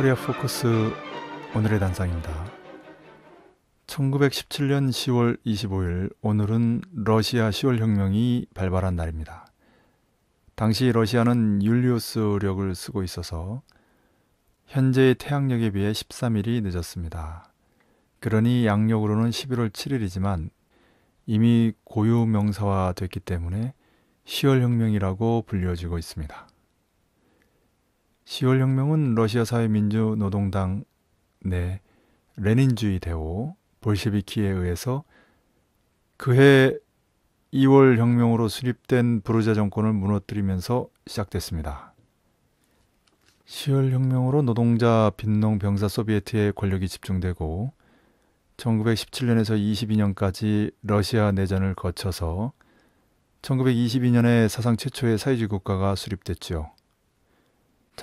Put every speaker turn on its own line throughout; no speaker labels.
코리아 포커스 오늘의 단상입니다. 1917년 10월 25일 오늘은 러시아 10월 혁명이 발발한 날입니다. 당시 러시아는 율리우스력을 쓰고 있어서 현재의 태양력에 비해 13일이 늦었습니다. 그러니 양력으로는 11월 7일이지만 이미 고유 명사화 됐기 때문에 10월 혁명이라고 불려지고 있습니다. 10월 혁명은 러시아 사회민주노동당 내 레닌주의 대오 볼셰비키에 의해서 그해 2월 혁명으로 수립된 부르자 정권을 무너뜨리면서 시작됐습니다. 10월 혁명으로 노동자, 빈농, 병사 소비에트의 권력이 집중되고 1917년에서 22년까지 러시아 내전을 거쳐서 1922년에 사상 최초의 사회주의 국가가 수립됐지요.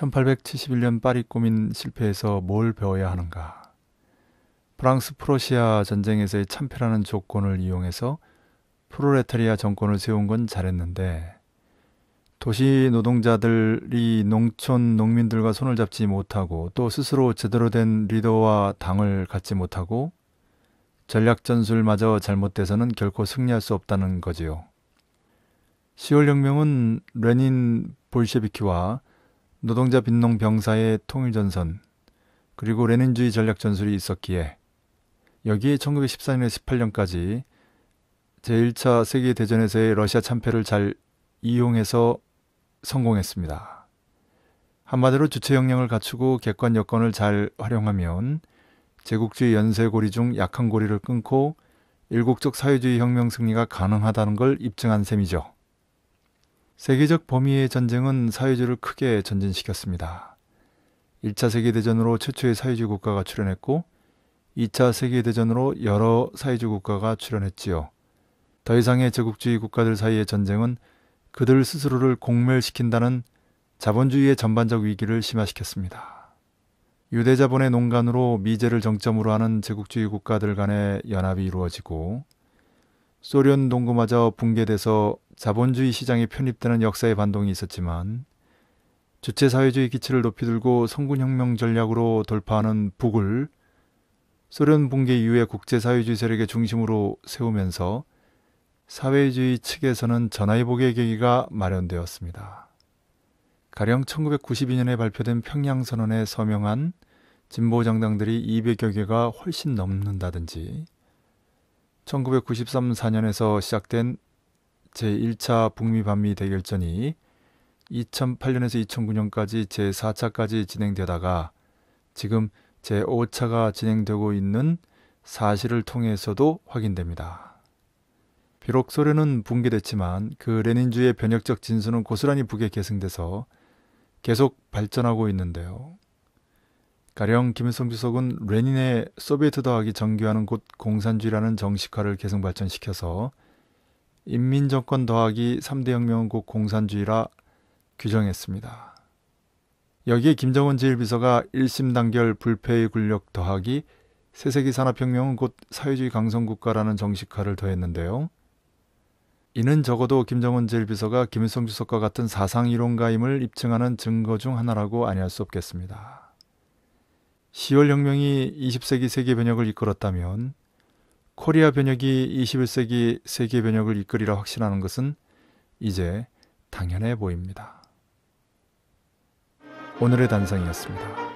1871년 파리 고민 실패에서 뭘 배워야 하는가? 프랑스 프로시아 전쟁에서의 참패라는 조건을 이용해서 프로레타리아 정권을 세운 건 잘했는데 도시 노동자들이 농촌 농민들과 손을 잡지 못하고 또 스스로 제대로 된 리더와 당을 갖지 못하고 전략 전술마저 잘못돼서는 결코 승리할 수 없다는 거지요. 10월 혁명은 레닌 볼셰비키와 노동자 빈농 병사의 통일전선 그리고 레닌주의 전략 전술이 있었기에 여기에 1 9 1 4년에 18년까지 제1차 세계대전에서의 러시아 참패를 잘 이용해서 성공했습니다. 한마디로 주체 역량을 갖추고 객관 여건을 잘 활용하면 제국주의 연쇄 고리 중 약한 고리를 끊고 일국적 사회주의 혁명 승리가 가능하다는 걸 입증한 셈이죠. 세계적 범위의 전쟁은 사회주의를 크게 전진시켰습니다. 1차 세계대전으로 최초의 사회주의 국가가 출현했고 2차 세계대전으로 여러 사회주의 국가가 출현했지요. 더 이상의 제국주의 국가들 사이의 전쟁은 그들 스스로를 공멸시킨다는 자본주의의 전반적 위기를 심화시켰습니다. 유대자본의 농간으로 미제를 정점으로 하는 제국주의 국가들 간의 연합이 이루어지고 소련 동구마저 붕괴돼서 자본주의 시장에 편입되는 역사의 반동이 있었지만 주체사회주의 기치를 높이 들고 성군혁명 전략으로 돌파하는 북을 소련 붕괴 이후에 국제사회주의 세력의 중심으로 세우면서 사회주의 측에서는 전화위복의 계기가 마련되었습니다. 가령 1992년에 발표된 평양선언에 서명한 진보 정당들이 200여 개가 훨씬 넘는다든지 1993, 4년에서 시작된 제1차 북미 반미 대결전이 2008년에서 2009년까지 제4차까지 진행되다가 지금 제5차가 진행되고 있는 사실을 통해서도 확인됩니다. 비록 소련은 붕괴됐지만 그 레닌주의 변혁적 진수는 고스란히 북에 계승돼서 계속 발전하고 있는데요. 가령 김일성 주석은 레닌의 소비에트 더하기 정교하는 곳 공산주의라는 정식화를 계승 발전시켜서 인민정권 더하기 3대 혁명국 공산주의라 규정했습니다. 여기에 김정은 제1비서가 1심 단결 불패의 군력 더하기 새세기 산업혁명은 곧 사회주의 강성국가라는 정식화를 더했는데요. 이는 적어도 김정은 제1비서가 김일성 주석과 같은 사상이론가임을 입증하는 증거 중 하나라고 아니할 수 없겠습니다. 10월 혁명이 20세기 세계 변혁을 이끌었다면 코리아 변혁이 21세기 세계 변혁을 이끌이라 확신하는 것은 이제 당연해 보입니다. 오늘의 단상이었습니다.